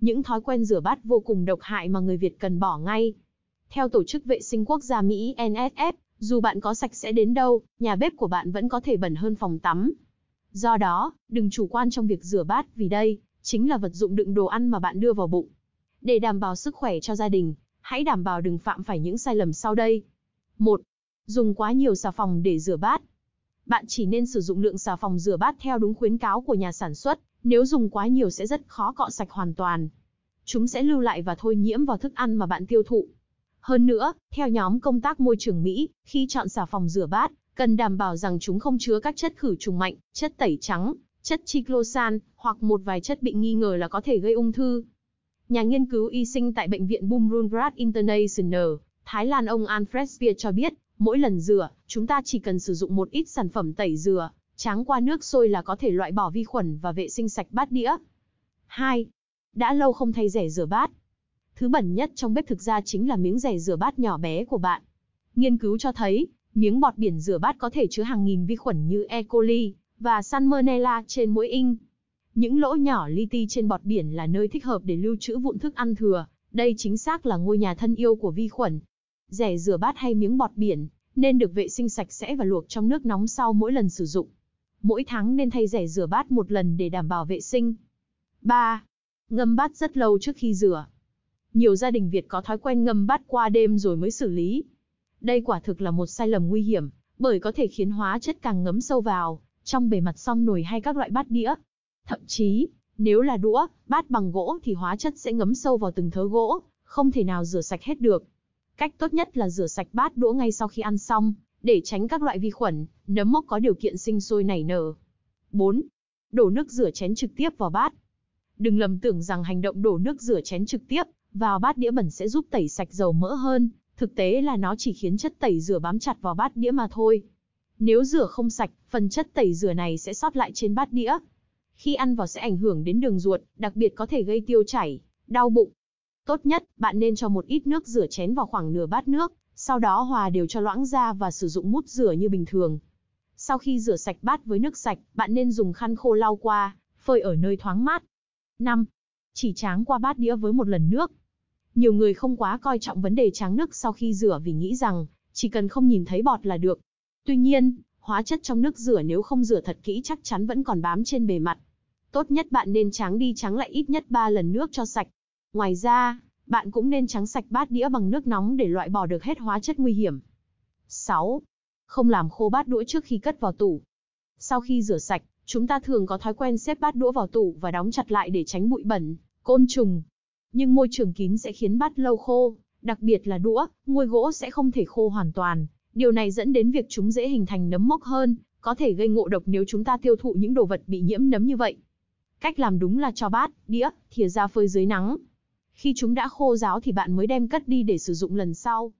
những thói quen rửa bát vô cùng độc hại mà người Việt cần bỏ ngay. Theo Tổ chức Vệ sinh Quốc gia Mỹ NSF, dù bạn có sạch sẽ đến đâu, nhà bếp của bạn vẫn có thể bẩn hơn phòng tắm. Do đó, đừng chủ quan trong việc rửa bát vì đây chính là vật dụng đựng đồ ăn mà bạn đưa vào bụng. Để đảm bảo sức khỏe cho gia đình, hãy đảm bảo đừng phạm phải những sai lầm sau đây. 1. Dùng quá nhiều xà phòng để rửa bát. Bạn chỉ nên sử dụng lượng xà phòng rửa bát theo đúng khuyến cáo của nhà sản xuất, nếu dùng quá nhiều sẽ rất khó cọ sạch hoàn toàn. Chúng sẽ lưu lại và thôi nhiễm vào thức ăn mà bạn tiêu thụ. Hơn nữa, theo nhóm công tác môi trường Mỹ, khi chọn xà phòng rửa bát, cần đảm bảo rằng chúng không chứa các chất khử trùng mạnh, chất tẩy trắng, chất triclosan hoặc một vài chất bị nghi ngờ là có thể gây ung thư. Nhà nghiên cứu y sinh tại bệnh viện Bumrungrad International, Thái Lan ông Alfred Speer cho biết, Mỗi lần rửa, chúng ta chỉ cần sử dụng một ít sản phẩm tẩy rửa, tráng qua nước sôi là có thể loại bỏ vi khuẩn và vệ sinh sạch bát đĩa. 2. Đã lâu không thay rẻ rửa bát. Thứ bẩn nhất trong bếp thực ra chính là miếng rẻ rửa bát nhỏ bé của bạn. Nghiên cứu cho thấy, miếng bọt biển rửa bát có thể chứa hàng nghìn vi khuẩn như E. coli và Salmonella trên mỗi inch. Những lỗ nhỏ li ti trên bọt biển là nơi thích hợp để lưu trữ vụn thức ăn thừa, đây chính xác là ngôi nhà thân yêu của vi khuẩn. Rẻ rửa bát hay miếng bọt biển, nên được vệ sinh sạch sẽ và luộc trong nước nóng sau mỗi lần sử dụng. Mỗi tháng nên thay rẻ rửa bát một lần để đảm bảo vệ sinh. 3. Ngâm bát rất lâu trước khi rửa. Nhiều gia đình Việt có thói quen ngâm bát qua đêm rồi mới xử lý. Đây quả thực là một sai lầm nguy hiểm, bởi có thể khiến hóa chất càng ngấm sâu vào, trong bề mặt song nồi hay các loại bát đĩa. Thậm chí, nếu là đũa, bát bằng gỗ thì hóa chất sẽ ngấm sâu vào từng thớ gỗ, không thể nào rửa sạch hết được. Cách tốt nhất là rửa sạch bát đũa ngay sau khi ăn xong, để tránh các loại vi khuẩn, nấm mốc có điều kiện sinh sôi nảy nở. 4. Đổ nước rửa chén trực tiếp vào bát. Đừng lầm tưởng rằng hành động đổ nước rửa chén trực tiếp vào bát đĩa bẩn sẽ giúp tẩy sạch dầu mỡ hơn, thực tế là nó chỉ khiến chất tẩy rửa bám chặt vào bát đĩa mà thôi. Nếu rửa không sạch, phần chất tẩy rửa này sẽ sót lại trên bát đĩa. Khi ăn vào sẽ ảnh hưởng đến đường ruột, đặc biệt có thể gây tiêu chảy, đau bụng, Tốt nhất, bạn nên cho một ít nước rửa chén vào khoảng nửa bát nước, sau đó hòa đều cho loãng ra và sử dụng mút rửa như bình thường. Sau khi rửa sạch bát với nước sạch, bạn nên dùng khăn khô lau qua, phơi ở nơi thoáng mát. 5. Chỉ tráng qua bát đĩa với một lần nước. Nhiều người không quá coi trọng vấn đề tráng nước sau khi rửa vì nghĩ rằng chỉ cần không nhìn thấy bọt là được. Tuy nhiên, hóa chất trong nước rửa nếu không rửa thật kỹ chắc chắn vẫn còn bám trên bề mặt. Tốt nhất bạn nên tráng đi tráng lại ít nhất 3 lần nước cho sạch, Ngoài ra, bạn cũng nên trắng sạch bát đĩa bằng nước nóng để loại bỏ được hết hóa chất nguy hiểm. 6. Không làm khô bát đũa trước khi cất vào tủ. Sau khi rửa sạch, chúng ta thường có thói quen xếp bát đũa vào tủ và đóng chặt lại để tránh bụi bẩn, côn trùng. Nhưng môi trường kín sẽ khiến bát lâu khô, đặc biệt là đũa, ngôi gỗ sẽ không thể khô hoàn toàn. Điều này dẫn đến việc chúng dễ hình thành nấm mốc hơn, có thể gây ngộ độc nếu chúng ta tiêu thụ những đồ vật bị nhiễm nấm như vậy. Cách làm đúng là cho bát, đĩa, thìa ra phơi dưới nắng, khi chúng đã khô ráo thì bạn mới đem cất đi để sử dụng lần sau.